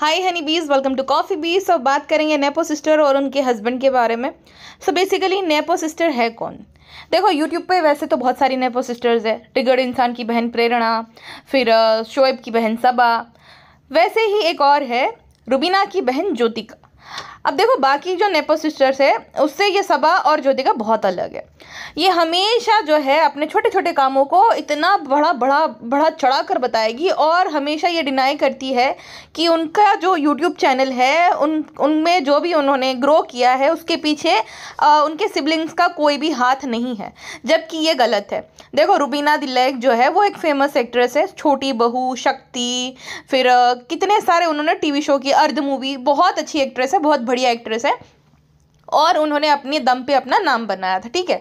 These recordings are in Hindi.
हाय हनी बीज वेलकम टू कॉफ़ी बीज और बात करेंगे नेपो सिस्टर और उनके हस्बैंड के बारे में सो बेसिकली नेपो सिस्टर है कौन देखो यूट्यूब पे वैसे तो बहुत सारी नेपो सिस्टर्स है टिगड़ इंसान की बहन प्रेरणा फिर शोएब uh, की बहन सबा वैसे ही एक और है रुबीना की बहन ज्योतिका अब देखो बाकी जो नेपो सिस्टर्स है उससे ये सबा और ज्योतिका बहुत अलग है ये हमेशा जो है अपने छोटे छोटे कामों को इतना बड़ा बड़ा बड़ा चढ़ा कर बताएगी और हमेशा ये डिनाई करती है कि उनका जो यूट्यूब चैनल है उन उनमें जो भी उन्होंने ग्रो किया है उसके पीछे आ, उनके सिबलिंग्स का कोई भी हाथ नहीं है जबकि ये गलत है देखो रुबीना दिलैक जो है वो एक फेमस एक्ट्रेस है छोटी बहू शक्ति फिर कितने सारे उन्होंने टी शो की अर्ध मूवी बहुत अच्छी एक्ट्रेस है बहुत बढ़िया एक्ट्रेस है और उन्होंने अपने दम पे अपना नाम बनाया था ठीक है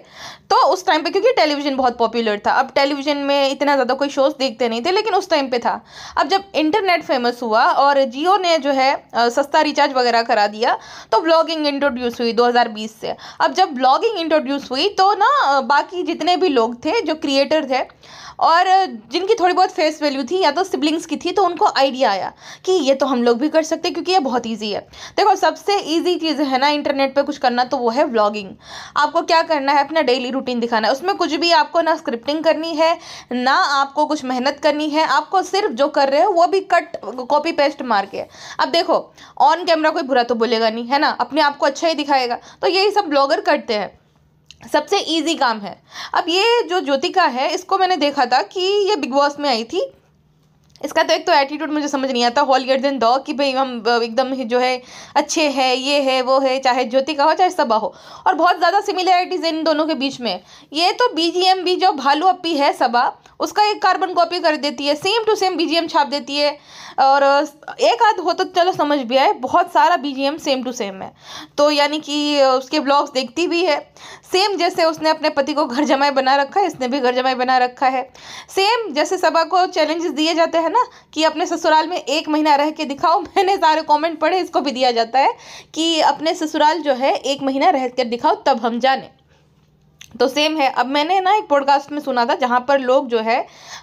तो उस टाइम पे क्योंकि टेलीविज़न बहुत पॉपुलर था अब टेलीविज़न में इतना ज़्यादा कोई शोज़ देखते नहीं थे लेकिन उस टाइम पे था अब जब इंटरनेट फेमस हुआ और जियो ने जो है सस्ता रिचार्ज वगैरह करा दिया तो ब्लॉगिंग इंट्रोड्यूस हुई दो से अब जब ब्लॉगिंग इंट्रोड्यूस हुई तो ना बाकी जितने भी लोग थे जो क्रिएटर थे और जिनकी थोड़ी बहुत फेस वैल्यू थी या तो सिबलिंग्स की थी तो उनको आइडिया आया कि ये तो हम लोग भी कर सकते हैं क्योंकि ये बहुत ईजी है देखो सबसे ईजी चीज़ है ना इंटरनेट पर कुछ करना तो वो है व्लॉगिंग आपको क्या करना है अपना डेली रूटीन दिखाना है उसमें कुछ भी आपको ना स्क्रिप्टिंग करनी है ना आपको कुछ मेहनत करनी है आपको सिर्फ जो कर रहे हो वो भी कट कॉपी पेस्ट मार के अब देखो ऑन कैमरा कोई बुरा तो बोलेगा नहीं है ना अपने आप को अच्छा ही दिखाएगा तो यही सब ब्लॉगर करते हैं सबसे ईज़ी काम है अब ये जो ज्योतिका है इसको मैंने देखा था कि ये बिग बॉस में आई थी इसका तो एक तो एटीट्यूड मुझे समझ नहीं आता हॉल गेट दिन दो कि भाई हम एकदम जो है अच्छे है ये है वो है चाहे ज्योति का हो चाहे सबा हो और बहुत ज़्यादा सिमिलैरिटीज़ इन दोनों के बीच में ये तो बी जी एम भी जो भालू अपी है सबा उसका एक कार्बन कॉपी कर देती है सेम टू सेम बी छाप देती है और एक आध हो तो चलो समझ भी आए बहुत सारा बी सेम टू सेम है तो यानी कि उसके ब्लॉग्स देखती भी है सेम जैसे उसने अपने पति को घर जमाए बना रखा है इसने भी घर जमाए बना रखा है सेम जैसे सबा को चैलेंजेस दिए जाते हैं है ना कि अपने ससुराल में एक महीना रह के दिखाओ मैंने सारे कमेंट पढ़े इसको भी दिया जाता है कि अपने ससुराल जो है एक महीना रह कर दिखाओ तब हम जाने तो सेम है अब मैंने ना एक पॉडकास्ट में सुना था जहाँ पर लोग जो है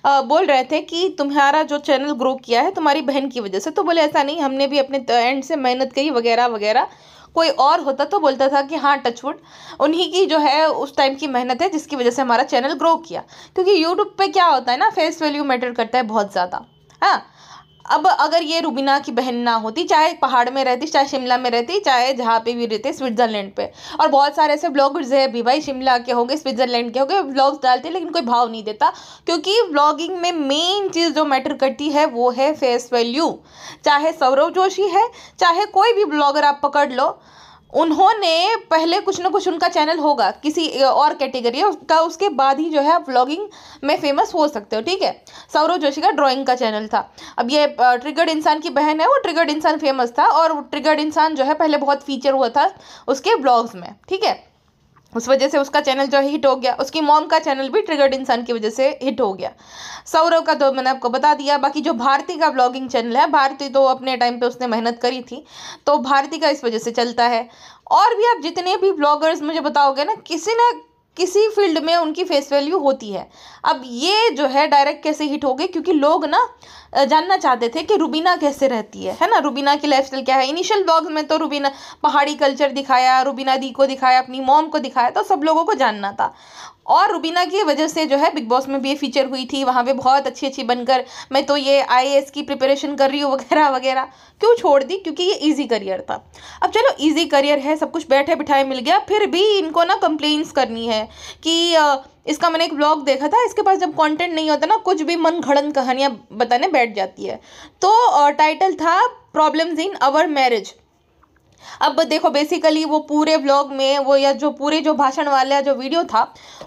आ, बोल रहे थे कि तुम्हारा जो चैनल ग्रो किया है तुम्हारी बहन की वजह से तो बोले ऐसा नहीं हमने भी अपने एंड से मेहनत करी वगैरह वगैरह कोई और होता तो बोलता था कि हाँ टचवुड उन्हीं की जो है उस टाइम की मेहनत है जिसकी वजह से हमारा चैनल ग्रो किया क्योंकि यूट्यूब पे क्या होता है ना फेस वैल्यू मैटर करता है बहुत ज़्यादा हाँ अब अगर ये रूबीना की बहन ना होती चाहे पहाड़ में रहती चाहे शिमला में रहती चाहे जहाँ पे भी रहती स्विट्ज़रलैंड पे और बहुत सारे ऐसे ब्लॉगर्स हैं भी भाई शिमला के होंगे स्विट्ज़रलैंड के होंगे ब्लॉग्स डालते लेकिन कोई भाव नहीं देता क्योंकि ब्लॉगिंग में मेन चीज़ जो मैटर करती है वो है फेस वैल्यू चाहे सौरव जोशी है चाहे कोई भी ब्लॉगर आप पकड़ लो उन्होंने पहले कुछ ना कुछ उनका चैनल होगा किसी और कैटेगरी का उसके बाद ही जो है आप व्लॉगिंग में फेमस हो सकते हो ठीक है सौरव जोशी का ड्राइंग का चैनल था अब ये ट्रिगर्ड इंसान की बहन है वो ट्रिगर्ड इंसान फेमस था और ट्रिगर्ड इंसान जो है पहले बहुत फीचर हुआ था उसके ब्लॉग्स में ठीक है उस वजह से उसका चैनल जो है हिट हो गया उसकी मॉम का चैनल भी ट्रिगर्ड इंसान की वजह से हिट हो गया सौरव का तो मैंने आपको बता दिया बाकी जो भारती का ब्लॉगिंग चैनल है भारती तो अपने टाइम पे उसने मेहनत करी थी तो भारती का इस वजह से चलता है और भी आप जितने भी ब्लॉगर्स मुझे बताओगे ना किसी ना किसी फील्ड में उनकी फेस वैल्यू होती है अब ये जो है डायरेक्ट कैसे हिट हो गए क्योंकि लोग ना जानना चाहते थे कि रुबीना कैसे रहती है है ना रुबीना की लाइफ क्या है इनिशियल ब्लॉग्स में तो रुबीना पहाड़ी कल्चर दिखाया रुबीना दी को दिखाया अपनी मॉम को दिखाया तो सब लोगों को जानना था और रुबीना की वजह से जो है बिग बॉस में भी ये फीचर हुई थी वहाँ पे बहुत अच्छी अच्छी बनकर मैं तो ये आई की प्रिपरेशन कर रही हूँ वगैरह वगैरह क्यों छोड़ दी क्योंकि ये ईजी करियर था अब चलो ईजी करियर है सब कुछ बैठे बिठाए मिल गया फिर भी इनको ना कंप्लेंट्स करनी है कि आ, इसका मैंने एक ब्लॉग देखा था इसके पास जब कॉन्टेंट नहीं होता ना कुछ भी मन घड़न कहानियाँ बताने बैठ जाती है तो टाइटल था प्रॉब्लम्स इन आवर मैरिज अब देखो बेसिकली वो पूरे ब्लॉग में वो या जो पूरे जो भाषण वाला जो वीडियो था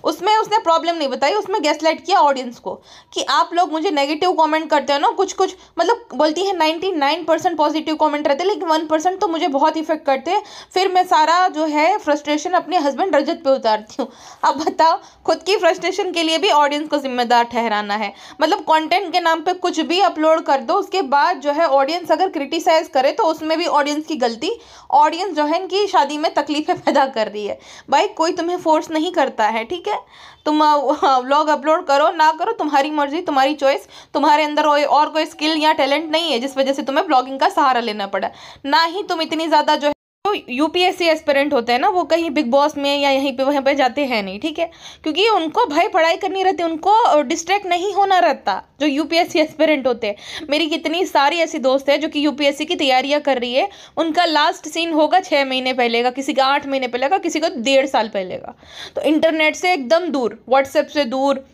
उसमें उसने प्रॉब्लम नहीं बताई उसमें गैसलाइट किया ऑडियंस को कि आप लोग मुझे नेगेटिव कमेंट करते हो ना कुछ कुछ मतलब बोलती है ninety nine percent positive comment रहते हैं लेकिन वन परसेंट तो मुझे बहुत इफेक्ट करते हैं फिर मैं सारा जो है फ्रस्ट्रेशन अपने हस्बैंड रजत पर उतारती हूँ अब बताओ खुद की फ्रस्ट्रेशन के लिए भी ऑडियंस को जिम्मेदार ठहराना है मतलब कॉन्टेंट के नाम पर कुछ भी अपलोड कर दो उसके बाद जो है ऑडियंस अगर क्रिटिसाइज़ करे तो उसमें भी ऑडियंस की गलती ऑडियंस जो है इनकी शादी में तकलीफ़ें पैदा कर रही है भाई कोई तुम्हें फोर्स नहीं करता है ठीक है तुम व्लॉग अपलोड हाँ, करो ना करो तुम्हारी मर्जी तुम्हारी चॉइस तुम्हारे अंदर और कोई स्किल या टैलेंट नहीं है जिस वजह से तुम्हें ब्लॉगिंग का सहारा लेना पड़ा ना ही तुम इतनी ज़्यादा जो है जो यूपीएससी एस्पिरेंट होते हैं ना वो कहीं बिग बॉस में या यहीं पे वहीं पे जाते हैं नहीं ठीक है क्योंकि उनको भाई पढ़ाई करनी रहती उनको डिस्ट्रैक्ट नहीं होना रहता जो यूपीएससी एस्पिरेंट होते हैं मेरी कितनी सारी ऐसी दोस्त है जो कि यूपीएससी की तैयारियाँ कर रही है उनका लास्ट सीन होगा छः महीने पहले का किसी का आठ महीने पहले का किसी का डेढ़ साल पहले का तो इंटरनेट से एकदम दूर व्हाट्सएप से दूर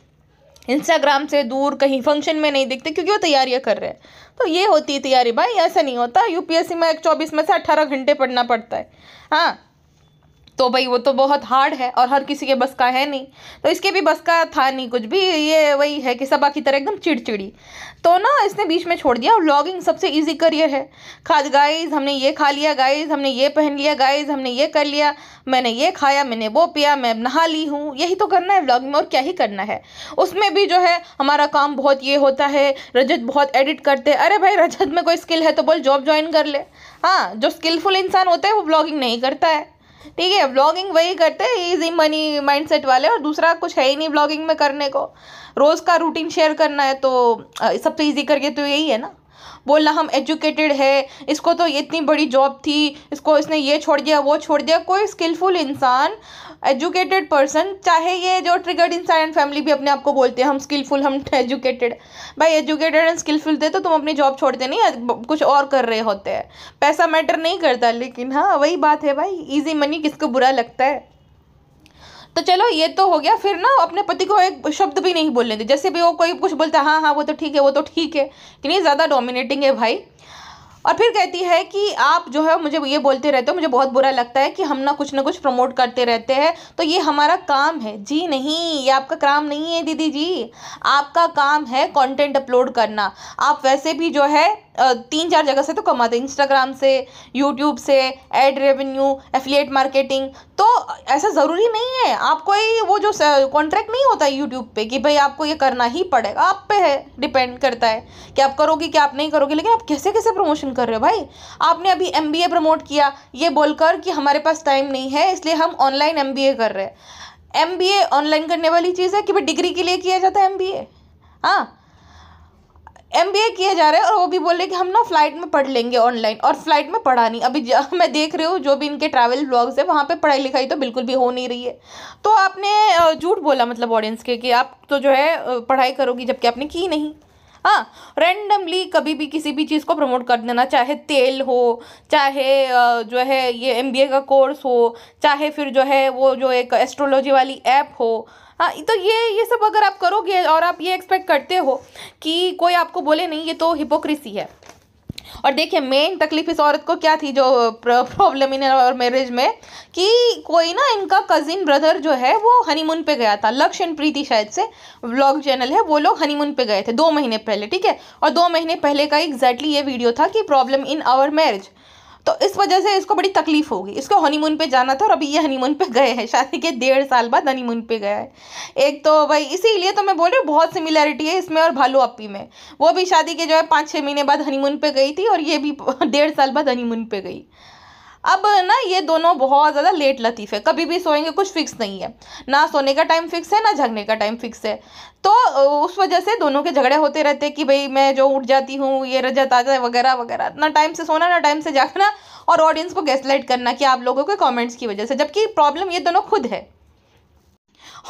इंस्टाग्राम से दूर कहीं फंक्शन में नहीं दिखते क्योंकि वो तैयारियाँ कर रहे हैं तो ये होती है तैयारी भाई ऐसा नहीं होता यूपीएससी में एक चौबीस में से अट्ठारह घंटे पढ़ना पड़ता है हाँ तो भाई वो तो बहुत हार्ड है और हर किसी के बस का है नहीं तो इसके भी बस का था नहीं कुछ भी ये वही है कि सबा की तरह एकदम चिड़चिड़ी तो ना इसने बीच में छोड़ दिया और ब्लॉगिंग सबसे ईजी करियर है खाद गाइज हमने ये खा लिया गाइज हमने ये पहन लिया गाइज हमने ये कर लिया मैंने ये खाया मैंने वो पिया मैं नहा ली हूँ यही तो करना है व्लॉगिंग में और क्या ही करना है उसमें भी जो है हमारा काम बहुत ये होता है रजत बहुत एडिट करते हैं अरे भाई रजत में कोई स्किल है तो बोल जॉब ज्वाइन कर ले हाँ जो स्किलफुल इंसान होता है वो ब्लॉगिंग नहीं करता है ठीक है ब्लॉगिंग वही करते हैं इजी मनी माइंडसेट वाले और दूसरा कुछ है ही नहीं ब्लॉगिंग में करने को रोज़ का रूटीन शेयर करना है तो सबसे ईजी करके तो यही है ना बोलना हम एजुकेटेड है इसको तो इतनी बड़ी जॉब थी इसको इसने ये छोड़ दिया वो छोड़ दिया कोई स्किलफुल इंसान एजुकेटेड पर्सन चाहे ये जो ट्रिगर्ड इंसान एंड फैमिली भी अपने आप को बोलते हैं हम स्किलफुल हम एजुकेटेड भाई एजुकेटेड एंड स्किलफुल थे तो तुम अपनी जॉब छोड़ते नहीं कुछ और कर रहे होते हैं पैसा मैटर नहीं करता लेकिन हाँ वही बात है भाई ईजी मनी किसको बुरा लगता है तो चलो ये तो हो गया फिर ना अपने पति को एक शब्द भी नहीं बोलने दे जैसे भी वो कोई कुछ बोलता है हाँ हाँ वो तो ठीक है वो तो ठीक है कि नहीं ज़्यादा डोमिनेटिंग है भाई और फिर कहती है कि आप जो है मुझे ये बोलते रहते हो मुझे बहुत बुरा लगता है कि हम ना कुछ ना कुछ प्रमोट करते रहते हैं तो ये हमारा काम है जी नहीं ये आपका काम नहीं है दीदी जी आपका काम है कंटेंट अपलोड करना आप वैसे भी जो है तीन चार जगह से तो कमाते हैं इंस्टाग्राम से यूट्यूब से एड रेवेन्यू एफिलिएट मार्केटिंग तो ऐसा ज़रूरी नहीं है आपको ही वो जो कॉन्ट्रैक्ट नहीं होता है यूट्यूब पे कि भाई आपको ये करना ही पड़ेगा आप पे है डिपेंड करता है कि आप करोगे कि आप नहीं करोगे लेकिन आप कैसे कैसे प्रमोशन कर रहे हो भाई आपने अभी एम प्रमोट किया ये बोलकर कि हमारे पास टाइम नहीं है इसलिए हम ऑनलाइन एम कर रहे हैं एम ऑनलाइन करने वाली चीज़ है कि भाई डिग्री के लिए किया जाता है एम हाँ एम किए जा रहे हैं और वो भी बोल रहे कि हम ना फ्लाइट में पढ़ लेंगे ऑनलाइन और फ्लाइट में पढ़ा नहीं अभी मैं देख रही हूँ जो भी इनके ट्रैवल ब्लॉग्स है वहाँ पर पढ़ाई लिखाई तो बिल्कुल भी हो नहीं रही है तो आपने झूठ बोला मतलब ऑडियंस के कि आप तो जो है पढ़ाई करोगी जबकि आपने की नहीं हाँ रैंडमली कभी भी किसी भी चीज़ को प्रमोट कर देना चाहे तेल हो चाहे जो है ये एम का कोर्स हो चाहे फिर जो है वो जो एक एस्ट्रोलॉजी वाली ऐप हो हाँ तो ये ये सब अगर आप करोगे और आप ये एक्सपेक्ट करते हो कि कोई आपको बोले नहीं ये तो हिपोक्रेसी है और देखिए मेन तकलीफ इस औरत को क्या थी जो प्रॉब्लम इन और मैरिज में कि कोई ना इनका कज़िन ब्रदर जो है वो हनीमून पे गया था लक्ष्य एंड प्रीति शायद से व्लॉग चैनल है वो लोग हनीमून पे गए थे दो महीने पहले ठीक है और दो महीने पहले का एग्जैक्टली ये वीडियो था कि प्रॉब्लम इन आवर मैरिज तो इस वजह से इसको बड़ी तकलीफ होगी इसको हनीमून पे जाना था और अभी ये हनीमून पे गए हैं शादी के डेढ़ साल बाद हनीमून पे गया है एक तो भाई इसीलिए तो मैं बोल रही हूँ बहुत सिमिलैरिटी है इसमें और भालू अपी में वो भी शादी के जो है पाँच छः महीने बाद हनीमून पे गई थी और ये भी डेढ़ साल बाद हनीमून पे गई अब ना ये दोनों बहुत ज़्यादा लेट लतीफ़ है कभी भी सोएंगे कुछ फिक्स नहीं है ना सोने का टाइम फिक्स है ना झगने का टाइम फिक्स है तो उस वजह से दोनों के झगड़े होते रहते कि भाई मैं जो उठ जाती हूँ ये रजा ताजा वगैरह वगैरह ना टाइम से सोना ना टाइम से जागना और ऑडियंस को गैसलाइट करना कि आप लोगों के कमेंट्स की वजह से जबकि प्रॉब्लम ये दोनों खुद है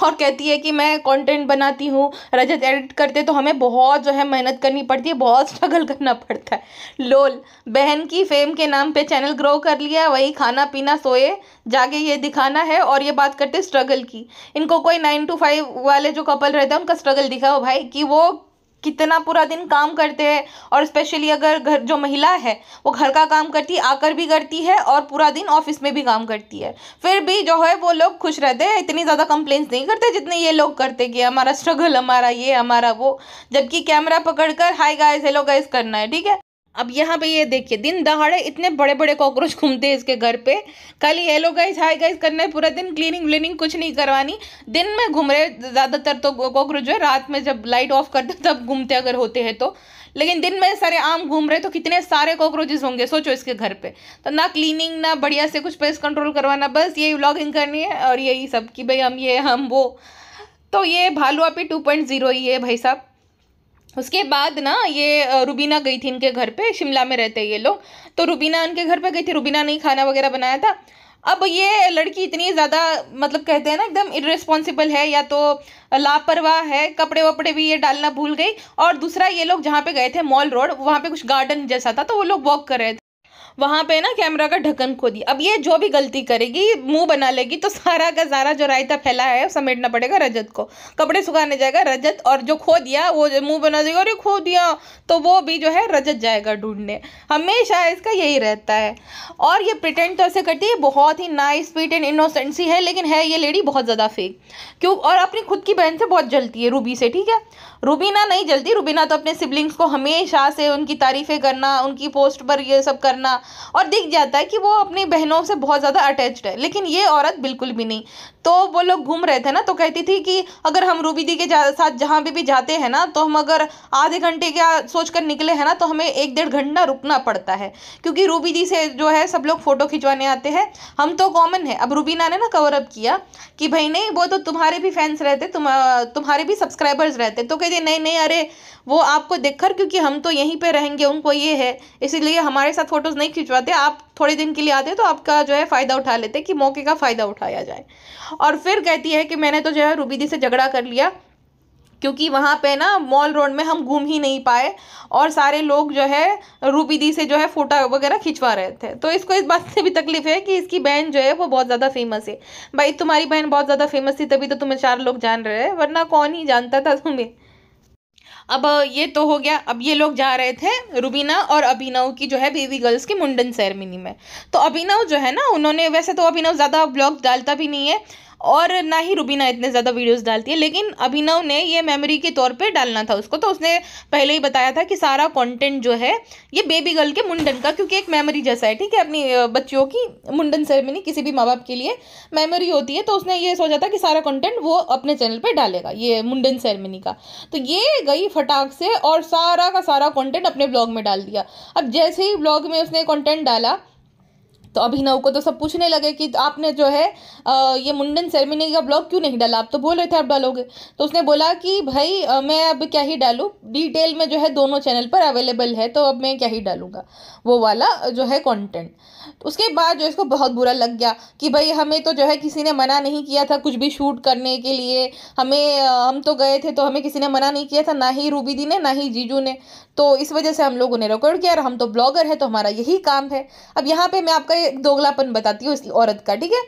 और कहती है कि मैं कंटेंट बनाती हूँ रजत एडिट करते तो हमें बहुत जो है मेहनत करनी पड़ती है बहुत स्ट्रगल करना पड़ता है लोल बहन की फेम के नाम पे चैनल ग्रो कर लिया वही खाना पीना सोए जाके ये दिखाना है और ये बात करते स्ट्रगल की इनको कोई नाइन टू फाइव वाले जो कपल रहते हैं उनका स्ट्रगल दिखाओ भाई कि वो कितना पूरा दिन काम करते हैं और स्पेशली अगर घर जो महिला है वो घर का काम करती आकर भी करती है और पूरा दिन ऑफिस में भी काम करती है फिर भी जो है वो लोग खुश रहते हैं इतनी ज़्यादा कंप्लेंट्स नहीं करते जितने ये लोग करते कि हमारा स्ट्रगल हमारा ये हमारा वो जबकि कैमरा पकड़ कर हाई गाइज हेलो गाइज करना है ठीक है अब यहाँ पे ये देखिए दिन दहाड़े इतने बड़े बड़े कॉकरोच घूमते हैं इसके घर पे खाली हेलो गाइस हाई गाइस करना है पूरा दिन क्लीनिंग व्लीनिंग कुछ नहीं करवानी दिन में घूम रहे ज़्यादातर तो कॉकरोच जो है रात में जब लाइट ऑफ करते तब घूमते अगर होते हैं तो लेकिन दिन में सारे आम घूम रहे तो कितने सारे कॉकरोचेस होंगे सोचो इसके घर पर तो ना क्लीनिंग ना बढ़िया से कुछ पेस्ट कंट्रोल करवाना बस यही व्लॉगिंग करनी है और यही सब कि भाई हम ये हम वो तो ये भालू आपी टू पॉइंट जीरो ही है भाई साहब उसके बाद ना ये रुबीना गई थी इनके घर पे शिमला में रहते ये लोग तो रुबीना इनके घर पे गई थी रुबीना ने खाना वगैरह बनाया था अब ये लड़की इतनी ज़्यादा मतलब कहते हैं ना एकदम इरेस्पॉन्सिबल है या तो लापरवाह है कपड़े वपड़े भी ये डालना भूल गई और दूसरा ये लोग जहाँ पे गए थे मॉल रोड वहाँ पे कुछ गार्डन जैसा था तो वो लोग वॉक कर रहे थे वहाँ पे ना कैमरा का ढक्कन खो दिया अब ये जो भी गलती करेगी मुंह बना लेगी तो सारा का सारा जो रायता फैला है समेटना पड़ेगा रजत को कपड़े सुखाने जाएगा रजत और जो खो दिया वो मुंह बना देगा अरे खो दिया तो वो भी जो है रजत जाएगा ढूंढने हमेशा इसका यही रहता है और ये प्रिटेंट तो ऐसे करती है बहुत ही नाइस स्वीट एंड इनोसेंट सी है लेकिन है ये लेडी बहुत ज़्यादा फेक क्यों और अपनी खुद की बहन से बहुत जलती है रूबी से ठीक है रूबीना नहीं जलती रूबीना तो अपने सिबलिंग्स को हमेशा से उनकी तारीफ़ें करना उनकी पोस्ट पर ये सब करना और दिख जाता है कि वो अपनी बहनों से बहुत ज़्यादा अटैच्ड है लेकिन ये औरत बिल्कुल भी नहीं तो वो लोग घूम रहे थे ना तो कहती थी कि अगर हम रूबी दी के साथ जहाँ भी भी जाते हैं ना तो हम अगर आधे घंटे क्या सोच कर निकले हैं ना तो हमें एक डेढ़ घंटा रुकना पड़ता है क्योंकि रूबी दी से जो है सब लोग फ़ोटो खिंचवाने आते हैं हम तो कॉमन है अब रूबीना ने ना कवर अप किया कि भाई नहीं वो तो तुम्हारे भी फैंस रहते तुम्हारे भी सब्सक्राइबर्स रहते तो कहते कि नहीं नहीं अरे वो आपको देखकर क्योंकि हम तो यहीं पे रहेंगे उनको ये है इसीलिए हमारे साथ फ़ोटोज़ नहीं खिंचवाते आप थोड़े दिन के लिए आते तो आपका जो है फ़ायदा उठा लेते कि मौके का फ़ायदा उठाया जाए और फिर कहती है कि मैंने तो जो है रूबीदी से झगड़ा कर लिया क्योंकि वहाँ पे ना मॉल रोड में हम घूम ही नहीं पाए और सारे लोग जो है रूबीदी से जो है फ़ोटो वगैरह खिंचवा रहे थे तो इसको इस बात से भी तकलीफ है कि इसकी बहन जो है वो बहुत ज़्यादा फेमस है भाई तुम्हारी बहन बहुत ज़्यादा फेमस थी तभी तो तुम्हें चार लोग जान रहे हैं वरना कौन ही जानता था तुम्हें अब ये तो हो गया अब ये लोग जा रहे थे रुबीना और अभिनव की जो है बेबी गर्ल्स की मुंडन सेरेमनी में तो अभिनव जो है ना उन्होंने वैसे तो अभिनव ज़्यादा ब्लॉग डालता भी नहीं है और ना ही रुबीना इतने ज़्यादा वीडियोस डालती है लेकिन अभिनव ने ये मेमोरी के तौर पे डालना था उसको तो उसने पहले ही बताया था कि सारा कंटेंट जो है ये बेबी गर्ल के मुंडन का क्योंकि एक मेमोरी जैसा है ठीक है अपनी बच्चियों की मुंडन सेरेमनी किसी भी माँ बाप के लिए मेमोरी होती है तो उसने ये सोचा था कि सारा कॉन्टेंट वो अपने चैनल पर डालेगा ये मुंडन सेरेमनी का तो ये गई फटाक से और सारा का सारा कॉन्टेंट अपने ब्लॉग में डाल दिया अब जैसे ही ब्लॉग में उसने कॉन्टेंट डाला तो अभिनव को तो सब पूछने लगे कि आपने जो है आ, ये मुंडन सेरेमनी का ब्लॉग क्यों नहीं डाला आप तो बोल रहे थे आप डालोगे तो उसने बोला कि भाई आ, मैं अब क्या ही डालूँ डिटेल में जो है दोनों चैनल पर अवेलेबल है तो अब मैं क्या ही डालूँगा वो वाला जो है कॉन्टेंट तो उसके बाद जो इसको बहुत बुरा लग गया कि भाई हमें तो जो है किसी ने मना नहीं किया था कुछ भी शूट करने के लिए हमें हम तो गए थे तो हमें किसी ने मना नहीं किया था ना ही रूबीदी ने ना ही जीजू ने तो इस वजह से हम लोगों ने रिकॉर्ड किया और हम तो ब्लॉगर हैं तो हमारा यही काम है अब यहाँ पे मैं आपका एक दोगलापन बताती हूँ इस औरत का ठीक है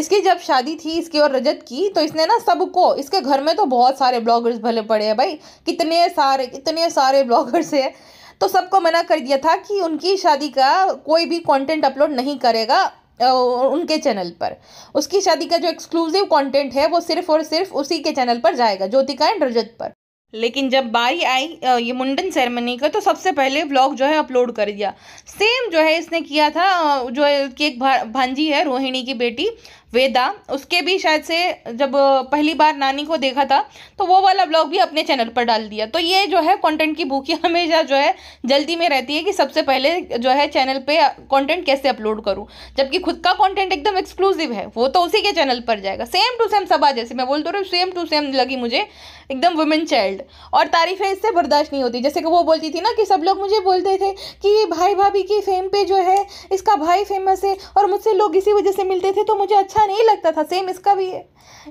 इसकी जब शादी थी इसकी और रजत की तो इसने ना सबको इसके घर में तो बहुत सारे ब्लॉगर्स भले पड़े हैं भाई कितने सारे कितने सारे ब्लॉगर्स हैं तो सबको मना कर दिया था कि उनकी शादी का कोई भी कॉन्टेंट अपलोड नहीं करेगा उनके चैनल पर उसकी शादी का जो एक्सक्लूसिव कंटेंट है वो सिर्फ और सिर्फ उसी के चैनल पर जाएगा ज्योतिका एंड रजत पर लेकिन जब बारी आई ये मुंडन सेरेमनी का तो सबसे पहले व्लॉग जो है अपलोड कर दिया सेम जो है इसने किया था जो कि एक भांजी है रोहिणी की बेटी वेदा उसके भी शायद से जब पहली बार नानी को देखा था तो वो वाला ब्लॉग भी अपने चैनल पर डाल दिया तो ये जो है कंटेंट की भूखी हमेशा जो है जल्दी में रहती है कि सबसे पहले जो है चैनल पे कंटेंट कैसे अपलोड करूँ जबकि खुद का कंटेंट एकदम एक्सक्लूसिव है वो तो उसी के चैनल पर जाएगा सेम टू सेम सबा जैसे मैं बोल तो रही सेम टू सेम लगी मुझे एकदम वुमेन चाइल्ड और तारीफ़ें इससे बर्दाश्त नहीं होती जैसे कि वो बोलती थी ना कि सब लोग मुझे बोलते थे कि भाई भाभी की फेम पे जो है इसका भाई फेमस है और मुझसे लोग इसी वजह से मिलते थे तो मुझे अच्छा नहीं लगता था सेम इसका भी है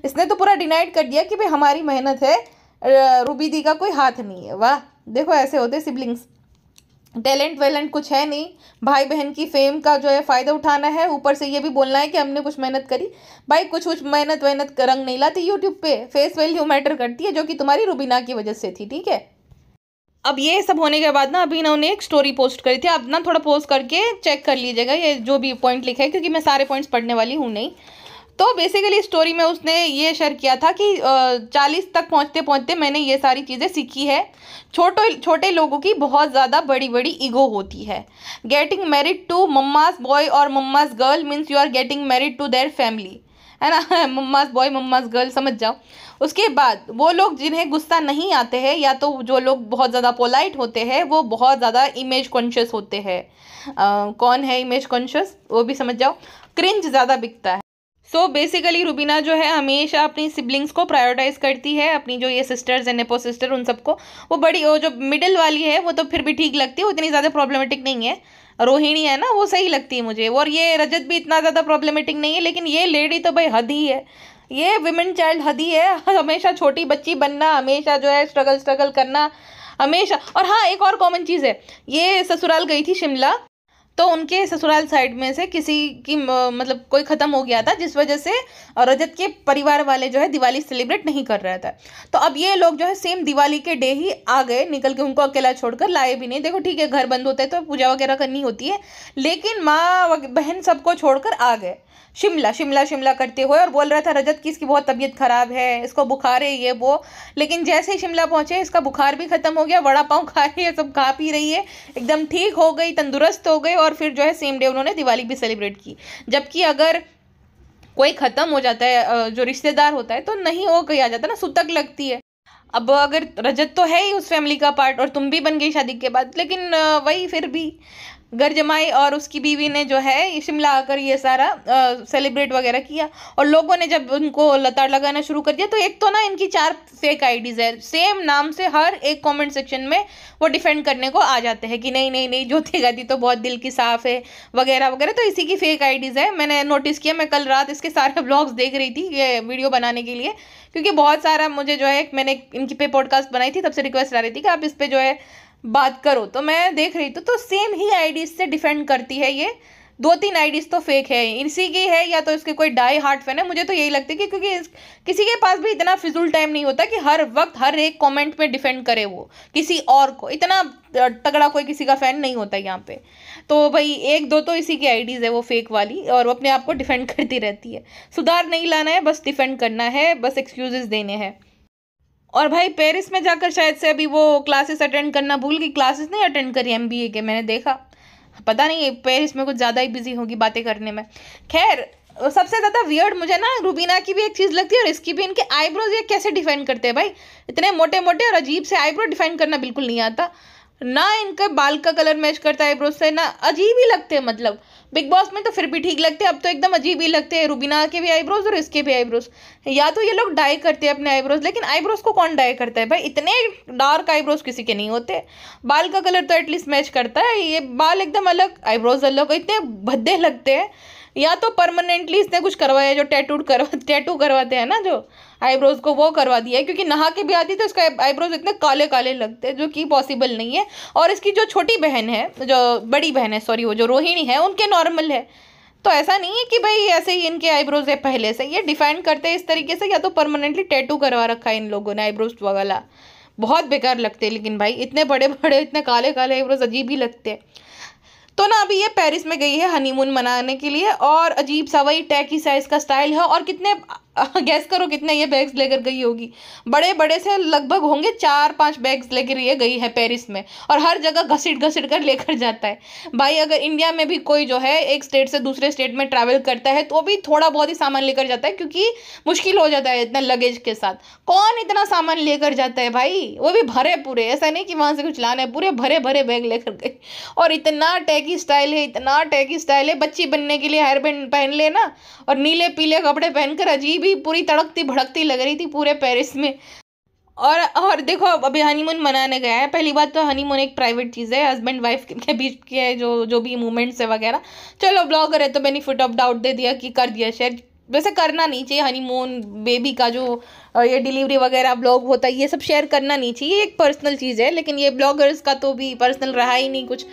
इसने तो पूरा डिनाइड कर दिया कि भाई हमारी मेहनत है रूबी दी का कोई हाथ नहीं है वाह देखो ऐसे होते सिबलिंग्स टैलेंट वैलेंट कुछ है नहीं भाई बहन की फेम का जो है फ़ायदा उठाना है ऊपर से ये भी बोलना है कि हमने कुछ मेहनत करी भाई कुछ कुछ मेहनत वेहनत रंग नहीं लाती यूट्यूब पे फेस वैल्यू मैटर करती है जो कि तुम्हारी रुबीना की वजह से थी ठीक है अब ये सब होने के बाद ना अभी इन्होंने एक स्टोरी पोस्ट करी थी आप ना थोड़ा पोस्ट करके चेक कर लीजिएगा ये जो भी पॉइंट लिखा है क्योंकि मैं सारे पॉइंट्स पढ़ने वाली हूँ नहीं तो बेसिकली स्टोरी में उसने ये शेयर किया था कि चालीस तक पहुँचते पहुँचते मैंने ये सारी चीज़ें सीखी है छोटो छोटे लोगों की बहुत ज़्यादा बड़ी बड़ी ईगो होती है getting married to mama's boy और mama's girl means you are getting married to their family है ना मम्माज बॉय मम्माज गर्ल समझ जाओ उसके बाद वो लोग जिन्हें गुस्सा नहीं आते हैं या तो जो लोग बहुत ज़्यादा पोलाइट होते हैं वो बहुत ज़्यादा इमेज कॉन्शियस होते हैं कौन है इमेज कॉन्शियस वो भी समझ जाओ क्रिंज ज़्यादा बिकता है सो so बेसिकली रुबीना जो है हमेशा अपनी सिबलिंग्स को प्रायोरिटाइज करती है अपनी जो ये सिस्टर्स एंड नेपो सिस्टर उन सबको वो बड़ी वो जो मिडिल वाली है वो तो फिर भी ठीक लगती है उतनी ज़्यादा प्रॉब्लमेटिक नहीं है रोहिणी है ना वो सही लगती है मुझे और ये रजत भी इतना ज़्यादा प्रॉब्लमेटिक नहीं है लेकिन ये लेडी तो भाई हद ही है ये विमेन चाइल्ड हद ही है हमेशा छोटी बच्ची बनना हमेशा जो है स्ट्रगल स्ट्रगल करना हमेशा और हाँ एक और कॉमन चीज़ है ये ससुराल गई थी शिमला तो उनके ससुराल साइड में से किसी की मतलब कोई ख़त्म हो गया था जिस वजह से रजत के परिवार वाले जो है दिवाली सेलिब्रेट नहीं कर रहा था तो अब ये लोग जो है सेम दिवाली के डे ही आ गए निकल के उनको अकेला छोड़कर लाए भी नहीं देखो ठीक है घर बंद होता है तो पूजा वगैरह करनी होती है लेकिन माँ बहन सबको छोड़कर आ गए शिमला शिमला शिमला करते हुए और बोल रहा था रजत की इसकी बहुत तबीयत ख़राब है इसको बुखार है ये वो लेकिन जैसे ही शिमला पहुँचे इसका बुखार भी ख़त्म हो गया वड़ा पाँव खा रही है सब खा पी रही है एकदम ठीक हो गई तंदुरुस्त हो गई और फिर जो है सेम डे उन्होंने दिवाली भी सेलिब्रेट की जबकि अगर कोई ख़त्म हो जाता है जो रिश्तेदार होता है तो नहीं हो कहीं आ जाता ना सुतक लगती है अब अगर रजत तो है ही उस फैमिली का पार्ट और तुम भी बन गई शादी के बाद लेकिन वही फिर भी घर जमाई और उसकी बीवी ने जो है शिमला आकर ये सारा सेलिब्रेट वगैरह किया और लोगों ने जब उनको लताड़ लगाना शुरू कर दिया तो एक तो ना इनकी चार फेक आईडीज़ है सेम नाम से हर एक कमेंट सेक्शन में वो डिफेंड करने को आ जाते हैं कि नहीं नहीं नहीं ज्योति गादी तो बहुत दिल की साफ़ है वगैरह वगैरह तो इसी की फेक आईडीज़ है मैंने नोटिस किया मैं कल रात इसके सारे ब्लॉग्स देख रही थी ये वीडियो बनाने के लिए क्योंकि बहुत सारा मुझे जो है मैंने इनकी पे पॉडकास्ट बनाई थी तब से रिक्वेस्ट आ रही थी कि आप इस पर जो है बात करो तो मैं देख रही थी तो सेम ही आईडी से डिफेंड करती है ये दो तीन आईडीज़ तो फेक है इसी की है या तो इसके कोई डाई हार्ट फैन है मुझे तो यही लगती है कि क्योंकि किसी के पास भी इतना फिजूल टाइम नहीं होता कि हर वक्त हर एक कमेंट में डिफेंड करे वो किसी और को इतना तगड़ा कोई किसी का फ़ैन नहीं होता यहाँ पे तो भाई एक दो तो इसी की आईडीज़ है वो फेक वाली और वो अपने आप को डिफेंड करती रहती है सुधार नहीं लाना है बस डिफेंड करना है बस एक्सक्यूज़ देने हैं और भाई पेरिस में जाकर शायद से अभी वो क्लासेस अटेंड करना भूल गई क्लासेस नहीं अटेंड करी एम के मैंने देखा पता नहीं पेरिस में कुछ ज़्यादा ही बिजी होगी बातें करने में खैर सबसे ज़्यादा वियर्ड मुझे ना रूबीना की भी एक चीज़ लगती है और इसकी भी इनके आईब्रोज ये कैसे डिफाइन करते हैं भाई इतने मोटे मोटे और अजीब से आईब्रो डिफाइन करना बिल्कुल नहीं आता ना इनका बाल का कलर मैच करता है आईब्रोज से ना अजीब ही लगते हैं मतलब बिग बॉस में तो फिर भी ठीक लगते हैं अब तो एकदम अजीब ही लगते हैं रूबीना के भी आईब्रोज और इसके भी आईब्रोज या तो ये लोग डाई करते हैं अपने आईब्रोज लेकिन आईब्रोज को कौन डाई करता है भाई इतने डार्क आईब्रोज किसी के नहीं होते बाल का कलर तो एटलीस्ट मैच करता है ये बाल एकदम अलग आईब्रोज अलग इतने भद्दे लगते हैं या तो परमानेंटली इसने कुछ करवाया जो टैटू करवा टैटू करवाते हैं ना जो आईब्रोज को वो करवा दिया है क्योंकि नहा के भी आती तो उसका आईब्रोज इतने काले काले लगते हैं जो कि पॉसिबल नहीं है और इसकी जो छोटी बहन है जो बड़ी बहन है सॉरी वो जो रोहिणी है उनके नॉर्मल है तो ऐसा नहीं है कि भाई ऐसे ही इनके आईब्रोज है पहले से ये डिफाइन करते हैं इस तरीके से या तो परमानेंटली टैटू करवा रखा है इन लोगों ने आईब्रोज वगैरह बहुत बेकार लगते हैं लेकिन भाई इतने बड़े बड़े इतने काले काले आईब्रोज अजीब ही लगते हैं तो ना अभी ये पेरिस में गई है हनीमून मनाने के लिए और अजीब सा वही टैकी साइज़ का स्टाइल है और कितने गैस करो कितने ये बैग्स लेकर गई होगी बड़े बड़े से लगभग होंगे चार पांच बैग्स लेकर ये गई है पेरिस में और हर जगह घसीट घसीट कर लेकर जाता है भाई अगर इंडिया में भी कोई जो है एक स्टेट से दूसरे स्टेट में ट्रैवल करता है तो भी थोड़ा बहुत ही सामान लेकर जाता है क्योंकि मुश्किल हो जाता है इतना लगेज के साथ कौन इतना सामान लेकर जाता है भाई वो भी भरे पूरे ऐसा नहीं कि वहाँ से कुछ लाना है पूरे भरे भरे बैग लेकर गए और इतना टैगी स्टाइल है इतना टैगी स्टाइल है बच्ची बनने के लिए हेयर बैंड पहन लेना और नीले पीले कपड़े पहनकर अजीब भी पूरी तड़कती भड़कती लग रही थी पूरे पेरिस में और और देखो अभी हनीमून मनाने गया है पहली बात तो हनीमून एक प्राइवेट चीज़ है हस्बैंड वाइफ के बीच के जो जो भी मूवमेंट्स है वगैरह चलो ब्लॉगर है तो बेनिफिट ऑफ डाउट दे दिया कि कर दिया शेयर वैसे करना नहीं चाहिए हनीमून बेबी का जो ये डिलीवरी वगैरह ब्लॉग होता है ये सब शेयर करना नहीं चाहिए एक पर्सनल चीज़ है लेकिन ये ब्लॉगर्स का तो भी पर्सनल रहा ही नहीं कुछ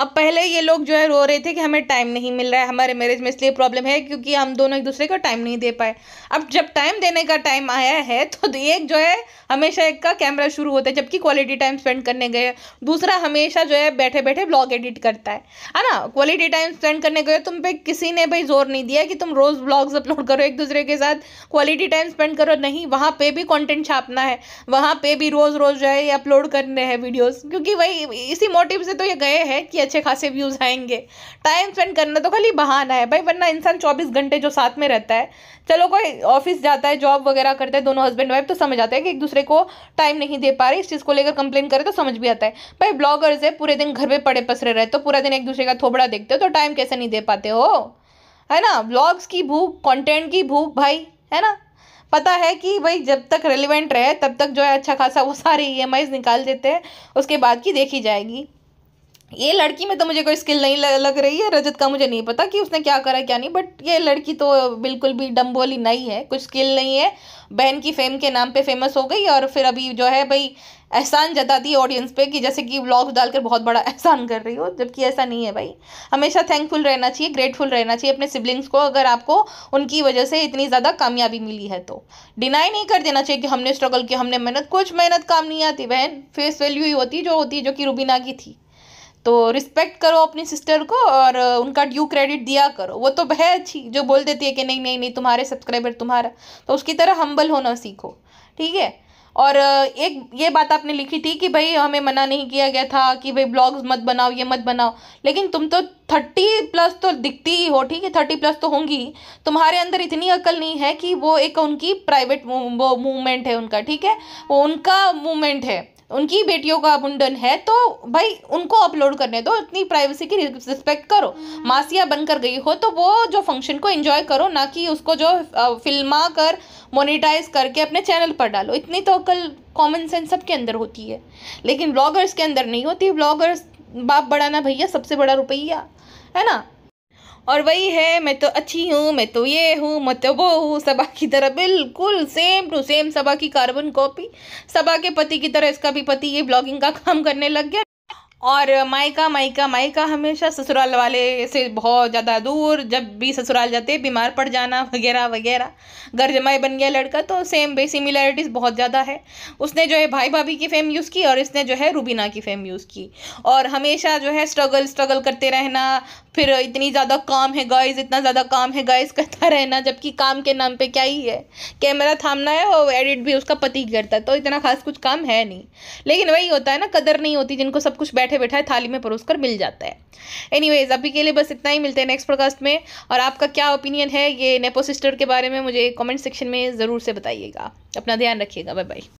अब पहले ये लोग जो है रो रहे थे कि हमें टाइम नहीं मिल रहा है हमारे मैरिज में इसलिए प्रॉब्लम है क्योंकि हम दोनों एक दूसरे को टाइम नहीं दे पाए अब जब टाइम देने का टाइम आया है तो एक जो है हमेशा एक का कैमरा शुरू होता है जबकि क्वालिटी टाइम स्पेंड करने गए दूसरा हमेशा जो है बैठे बैठे ब्लॉग एडिट करता है है ना क्वालिटी टाइम स्पेंड करने गए तुम पे किसी ने भाई जोर नहीं दिया कि तुम रोज़ ब्लॉग्स अपलोड करो एक दूसरे के साथ क्वालिटी टाइम स्पेंड करो नहीं वहाँ पर भी कॉन्टेंट छापना है वहाँ पर भी रोज़ रोज़ जो है अपलोड करने हैं वीडियोज़ क्योंकि वही इसी मोटिव से तो ये गए हैं कि अच्छे खासे व्यूज़ आएंगे टाइम स्पेंड करना तो खाली बहाना है भाई वरना इंसान चौबीस घंटे जो साथ में रहता है चलो कोई ऑफिस जाता है जॉब वगैरह करता है दोनों हस्बैंड वाइफ तो समझ आता है कि एक दूसरे को टाइम नहीं दे पा रहे इस चीज़ को लेकर कंप्लेन करे तो समझ भी आता है भाई ब्लॉगर्स है पूरे दिन घर पर पड़े पसरे रहे तो पूरा दिन एक दूसरे का थोबड़ा देखते हो तो टाइम कैसे नहीं दे पाते हो है ना ब्लॉग्स की भूख कॉन्टेंट की भूख भाई है ना पता है कि भाई जब तक रेलिवेंट रहे तब तक जो है अच्छा खासा वो सारे ई e निकाल देते हैं उसके बाद की देखी जाएगी ये लड़की में तो मुझे कोई स्किल नहीं लग रही है रजत का मुझे नहीं पता कि उसने क्या करा क्या नहीं बट ये लड़की तो बिल्कुल भी डम्बोली नहीं है कुछ स्किल नहीं है बहन की फेम के नाम पे फेमस हो गई और फिर अभी जो है भाई एहसान जता दी ऑडियंस पे कि जैसे कि ब्लॉग्स डालकर बहुत बड़ा एहसान कर रही हो जबकि ऐसा नहीं है भाई हमेशा थैंकफुल रहना चाहिए ग्रेटफुल रहना चाहिए अपने सिबलिंग्स को अगर आपको उनकी वजह से इतनी ज़्यादा कामयाबी मिली है तो डिनाई नहीं कर देना चाहिए कि हमने स्ट्रगल किया हमने मेहनत कुछ मेहनत काम नहीं आती बहन फेस वैल्यू ही होती जो होती जो कि रूबीना की थी तो रिस्पेक्ट करो अपनी सिस्टर को और उनका ड्यू क्रेडिट दिया करो वो तो है अच्छी जो बोल देती है कि नहीं नहीं नहीं तुम्हारे सब्सक्राइबर तुम्हारा तो उसकी तरह हम्बल होना सीखो ठीक है और एक ये बात आपने लिखी थी कि भाई हमें मना नहीं किया गया था कि भाई ब्लॉग्स मत बनाओ ये मत बनाओ लेकिन तुम तो थर्टी प्लस तो दिखती ही हो ठीक है थर्टी प्लस तो होंगी तुम्हारे अंदर इतनी अकल नहीं है कि वो एक उनकी प्राइवेट वो मूवमेंट है उनका ठीक है वो उनका मूवमेंट है उनकी बेटियों का मुंडन है तो भाई उनको अपलोड करने दो इतनी प्राइवेसी की रिस्पेक्ट करो हम्म। मासिया बनकर गई हो तो वो जो फंक्शन को एंजॉय करो ना कि उसको जो फिल्मा कर मोनिटाइज करके अपने चैनल पर डालो इतनी तो अकल कॉमन सेंस सबके अंदर होती है लेकिन ब्लॉगर्स के अंदर नहीं होती ब्लॉगर्स बाप बड़ा ना भैया सबसे बड़ा रुपया है ना और वही है मैं तो अच्छी हूँ मैं तो ये हूँ मैं तो वो हूँ सबा की तरह बिल्कुल सेम टू सेम सबा की कार्बन कॉपी सबा के पति की तरह इसका भी पति ये ब्लॉगिंग का काम करने लग गया और मायका मायका मायका हमेशा ससुराल वाले से बहुत ज़्यादा दूर जब भी ससुराल जाते बीमार पड़ जाना वगैरह वगैरह घर जमाई बन गया लड़का तो सेम बे सिमिलैरिटीज़ बहुत ज़्यादा है उसने जो है भाई भाभी की फेम यूज़ की और इसने जो है रूबीना की फेम यूज़ की और हमेशा जो है स्ट्रगल स्ट्रगल करते रहना फिर इतनी ज़्यादा काम है गाइज इतना ज़्यादा काम है गाइज करता रहना जबकि काम के नाम पर क्या ही है कैमरा थामना है और एडिट भी उसका पति करता है तो इतना खास कुछ काम है नहीं लेकिन वही होता है ना कदर नहीं होती जिनको सब कुछ बैठ बैठे बैठाए थाली में परोस मिल जाता है एनीवेज अभी के लिए बस इतना ही मिलते हैं नेक्स्ट प्रोकास्ट में और आपका क्या ओपिनियन है ये नेपो सिस्टर के बारे में मुझे कॉमेंट सेक्शन में ज़रूर से बताइएगा अपना ध्यान रखिएगा बाय बाय